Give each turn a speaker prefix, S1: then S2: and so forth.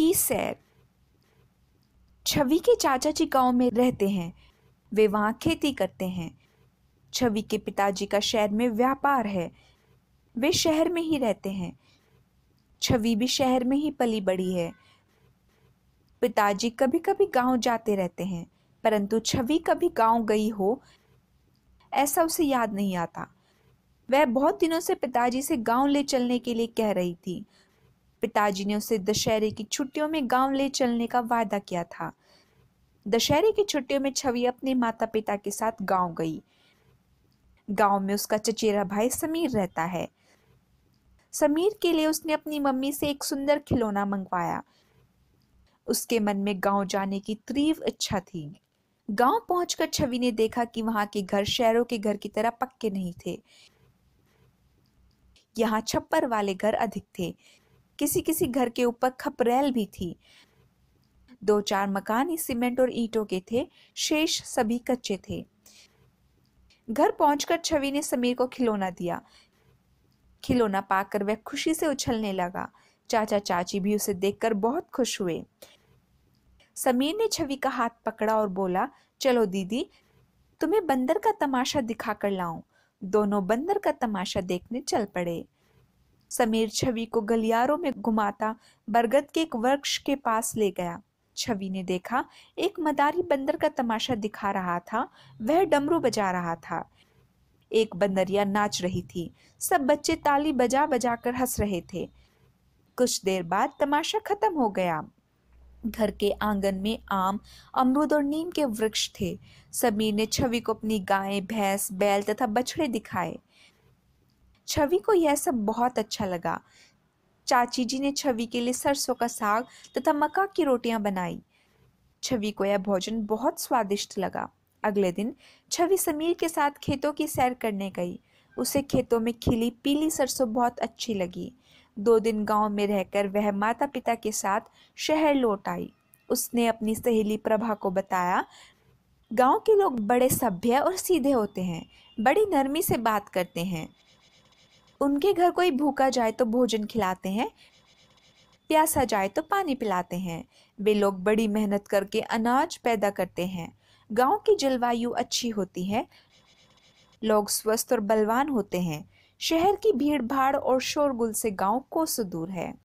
S1: की सैर छवि के चाचा जी गांव में रहते हैं वे वहां खेती करते हैं छवि के पिताजी का शहर में व्यापार है वे शहर में ही रहते हैं छवि भी शहर में ही पली बड़ी है पिताजी कभी कभी गांव जाते रहते हैं परंतु छवि कभी गांव गई हो ऐसा उसे याद नहीं आता वह बहुत दिनों से पिताजी से गांव ले चलने के लिए कह रही थी पिताजी ने उसे दशहरे की छुट्टियों में गांव ले चलने का वादा किया था दशहरे की छुट्टियों में छवि अपने माता पिता के साथ गांव गई गांव में उसका चचेरा भाई समीर रहता है समीर के लिए उसने अपनी मम्मी से एक सुंदर खिलौना मंगवाया उसके मन में गांव जाने की तीव्र इच्छा थी गांव पहुंचकर छवि ने देखा कि वहां के घर शहरों के घर की तरह पक्के नहीं थे यहाँ छप्पर वाले घर अधिक थे किसी किसी घर के ऊपर खपरेल भी थी दो चार मकान ही सीमेंट और ईंटों के थे शेष सभी कच्चे थे घर पहुंचकर छवि ने समीर को खिलौना दिया खिलौना पाकर वह खुशी से उछलने लगा चाचा चाची भी उसे देखकर बहुत खुश हुए समीर ने छवि का हाथ पकड़ा और बोला चलो दीदी तुम्हें बंदर का तमाशा दिखाकर लाऊं दोनों बंदर का तमाशा देखने चल पड़े समीर छवि को गलियारों में घुमाता बरगद के एक वृक्ष के पास ले गया छवि ने देखा एक मदारी बंदर का तमाशा दिखा रहा था वह डमरू बजा रहा था एक बंदरिया नाच रही थी सब बच्चे ताली बजा बजा कर हंस रहे थे कुछ देर बाद तमाशा खत्म हो गया घर के आंगन में आम अमरूद और नीम के वृक्ष थे समीर ने छवि को अपनी गाय भैंस बैल तथा बछड़े दिखाए छवि को यह सब बहुत अच्छा लगा चाची जी ने छवि के लिए सरसों का साग तथा मक्का की रोटियां बनाई छवि को यह भोजन बहुत स्वादिष्ट लगा अगले दिन छवि समीर के साथ खेतों की सैर करने गई उसे खेतों में खिली पीली सरसों बहुत अच्छी लगी दो दिन गांव में रहकर वह माता पिता के साथ शहर लौट आई उसने अपनी सहेली प्रभा को बताया गांव के लोग बड़े सभ्य और सीधे होते हैं बड़ी नरमी से बात करते हैं उनके घर कोई भूखा जाए तो भोजन खिलाते हैं प्यासा जाए तो पानी पिलाते हैं वे लोग बड़ी मेहनत करके अनाज पैदा करते हैं गांव की जलवायु अच्छी होती है लोग स्वस्थ और बलवान होते हैं शहर की भीड़ भाड़ और शोरगुल से गांव कोसों दूर है